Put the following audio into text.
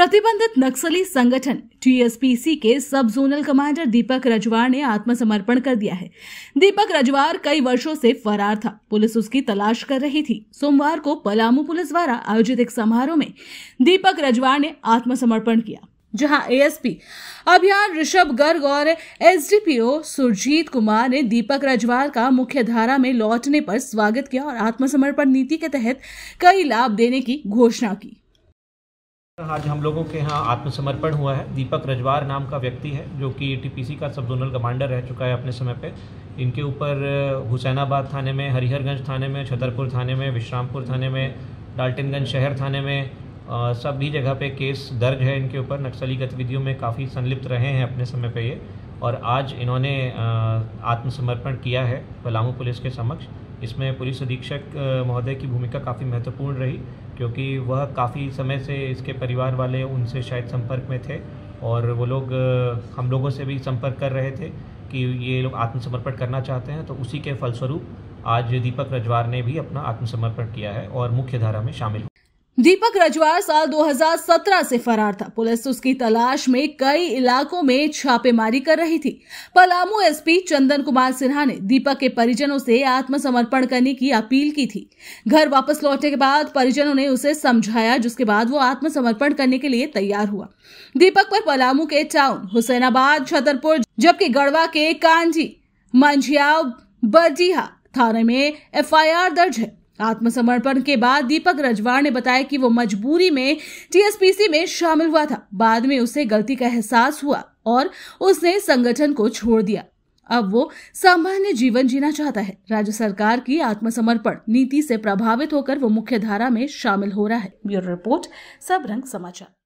प्रतिबंधित नक्सली संगठन टीएसपीसी के सब जोनल कमांडर दीपक रजवार ने आत्मसमर्पण कर दिया है दीपक रजवार कई वर्षों से फरार था पुलिस उसकी तलाश कर रही थी सोमवार को पलामू पुलिस द्वारा आयोजित एक समारोह में दीपक रजवार ने आत्मसमर्पण किया जहां एएसपी अभियान ऋषभ गर्ग और एसडीपीओ सुरजीत कुमार ने दीपक रजवार का मुख्य धारा में लौटने पर स्वागत किया और आत्मसमर्पण नीति के तहत कई लाभ देने की घोषणा की आज हम लोगों के यहाँ आत्मसमर्पण हुआ है दीपक रजवार नाम का व्यक्ति है जो कि टीपीसी का सब जोनल कमांडर रह चुका है अपने समय पे इनके ऊपर हुसैनाबाद थाने में हरिहरगंज थाने में छतरपुर थाने में विश्रामपुर थाने में डाल्टनगंज शहर थाने में सभी जगह पे केस दर्ज है इनके ऊपर नक्सली गतिविधियों में काफ़ी संलिप्त रहे हैं अपने समय पर ये और आज इन्होंने आत्मसमर्पण किया है पलामू पुलिस के समक्ष इसमें पुलिस अधीक्षक महोदय की भूमिका काफ़ी महत्वपूर्ण रही क्योंकि वह काफ़ी समय से इसके परिवार वाले उनसे शायद संपर्क में थे और वो लोग हम लोगों से भी संपर्क कर रहे थे कि ये लोग आत्मसमर्पण करना चाहते हैं तो उसी के फलस्वरूप आज दीपक रजवार ने भी अपना आत्मसमर्पण किया है और मुख्य धारा में शामिल दीपक रजवार साल 2017 से फरार था पुलिस उसकी तलाश में कई इलाकों में छापेमारी कर रही थी पलामू एसपी चंदन कुमार सिन्हा ने दीपक के परिजनों से आत्मसमर्पण करने की अपील की थी घर वापस लौटने के बाद परिजनों ने उसे समझाया जिसके बाद वो आत्मसमर्पण करने के लिए तैयार हुआ दीपक पर पलामू के टाउन हुसैनाबाद छतरपुर जबकि गढ़वा के कांजी मंझिया बजीहा थाने में एफ दर्ज है आत्मसमर्पण के बाद दीपक रजवाड़ ने बताया कि वो मजबूरी में टीएसपीसी में शामिल हुआ था बाद में उसे गलती का एहसास हुआ और उसने संगठन को छोड़ दिया अब वो सामान्य जीवन जीना चाहता है राज्य सरकार की आत्मसमर्पण नीति से प्रभावित होकर वो मुख्य धारा में शामिल हो रहा है ब्यूरो रिपोर्ट सब रंग समाचार